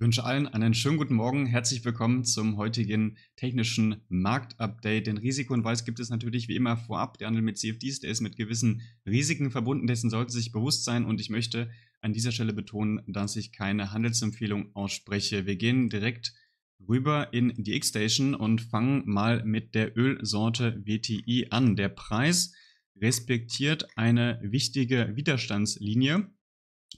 wünsche allen einen schönen guten Morgen. Herzlich willkommen zum heutigen technischen Marktupdate. Den Risiko- und Weiß gibt es natürlich wie immer vorab. Der Handel mit CFDs, der ist mit gewissen Risiken verbunden. Dessen sollte sich bewusst sein. Und ich möchte an dieser Stelle betonen, dass ich keine Handelsempfehlung ausspreche. Wir gehen direkt rüber in die X-Station und fangen mal mit der Ölsorte WTI an. Der Preis respektiert eine wichtige Widerstandslinie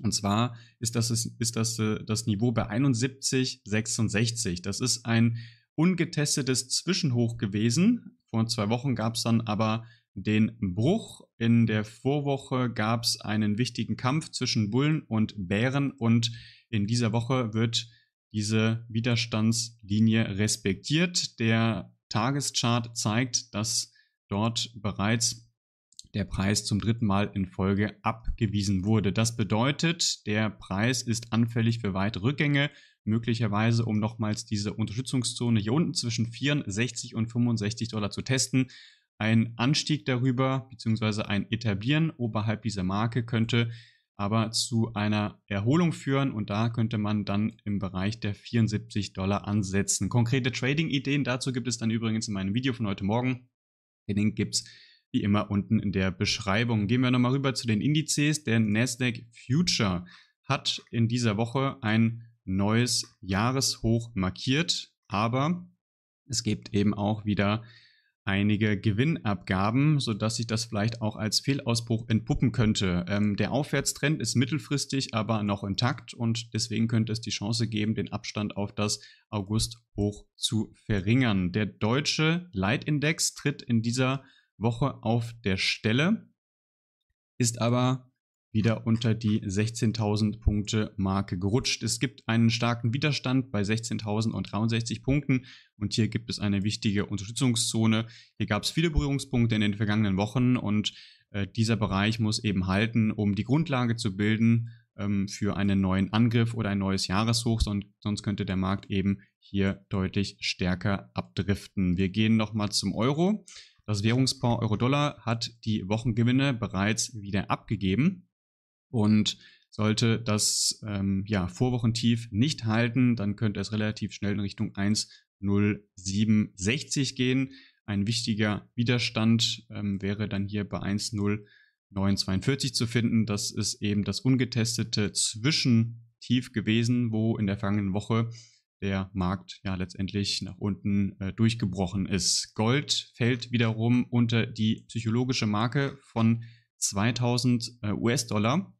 und zwar ist das, ist das äh, das Niveau bei 71,66. Das ist ein ungetestetes Zwischenhoch gewesen. Vor zwei Wochen gab es dann aber den Bruch. In der Vorwoche gab es einen wichtigen Kampf zwischen Bullen und Bären und in dieser Woche wird diese Widerstandslinie respektiert. Der Tageschart zeigt, dass dort bereits der Preis zum dritten Mal in Folge abgewiesen wurde. Das bedeutet, der Preis ist anfällig für weitere Rückgänge, möglicherweise um nochmals diese Unterstützungszone hier unten zwischen 64 und 65 Dollar zu testen. Ein Anstieg darüber bzw. ein Etablieren oberhalb dieser Marke könnte aber zu einer Erholung führen und da könnte man dann im Bereich der 74 Dollar ansetzen. Konkrete Trading-Ideen dazu gibt es dann übrigens in meinem Video von heute Morgen. Den Link gibt es wie immer unten in der Beschreibung. Gehen wir nochmal rüber zu den Indizes. Der Nasdaq Future hat in dieser Woche ein neues Jahreshoch markiert, aber es gibt eben auch wieder einige Gewinnabgaben, sodass sich das vielleicht auch als Fehlausbruch entpuppen könnte. Ähm, der Aufwärtstrend ist mittelfristig aber noch intakt und deswegen könnte es die Chance geben, den Abstand auf das August-Hoch zu verringern. Der deutsche Leitindex tritt in dieser Woche Woche auf der Stelle, ist aber wieder unter die 16.000 Punkte Marke gerutscht. Es gibt einen starken Widerstand bei 16.063 Punkten und hier gibt es eine wichtige Unterstützungszone. Hier gab es viele Berührungspunkte in den vergangenen Wochen und äh, dieser Bereich muss eben halten, um die Grundlage zu bilden ähm, für einen neuen Angriff oder ein neues Jahreshoch, sonst, könnte der Markt eben hier deutlich stärker abdriften. Wir gehen nochmal zum Euro. Das Währungspaar Euro-Dollar hat die Wochengewinne bereits wieder abgegeben. Und sollte das ähm, ja, Vorwochentief nicht halten, dann könnte es relativ schnell in Richtung 1,0760 gehen. Ein wichtiger Widerstand ähm, wäre dann hier bei 1,0942 zu finden. Das ist eben das ungetestete Zwischentief gewesen, wo in der vergangenen Woche der Markt ja letztendlich nach unten äh, durchgebrochen ist. Gold fällt wiederum unter die psychologische Marke von 2000 äh, US-Dollar,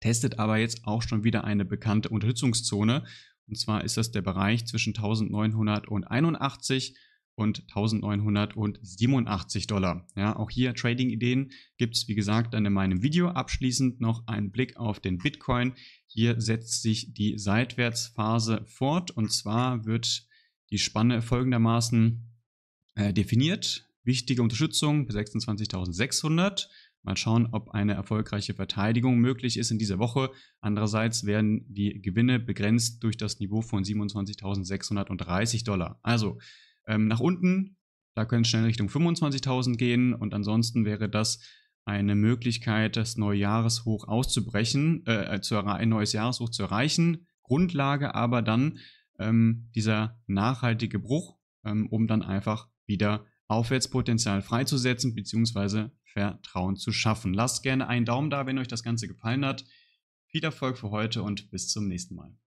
testet aber jetzt auch schon wieder eine bekannte Unterstützungszone. Und zwar ist das der Bereich zwischen 1981 und 1987 Dollar. Ja, auch hier Trading-Ideen gibt es, wie gesagt, dann in meinem Video. Abschließend noch ein Blick auf den Bitcoin. Hier setzt sich die Seitwärtsphase fort und zwar wird die Spanne folgendermaßen äh, definiert. Wichtige Unterstützung bei 26.600. Mal schauen, ob eine erfolgreiche Verteidigung möglich ist in dieser Woche. Andererseits werden die Gewinne begrenzt durch das Niveau von 27.630 Dollar. Also ähm, nach unten. Da können es schnell Richtung 25.000 gehen und ansonsten wäre das eine Möglichkeit, das neue Jahreshoch auszubrechen, äh, äh zu ein neues Jahreshoch zu erreichen. Grundlage aber dann ähm, dieser nachhaltige Bruch, ähm, um dann einfach wieder Aufwärtspotenzial freizusetzen bzw. Vertrauen zu schaffen. Lasst gerne einen Daumen da, wenn euch das Ganze gefallen hat. Viel Erfolg für heute und bis zum nächsten Mal.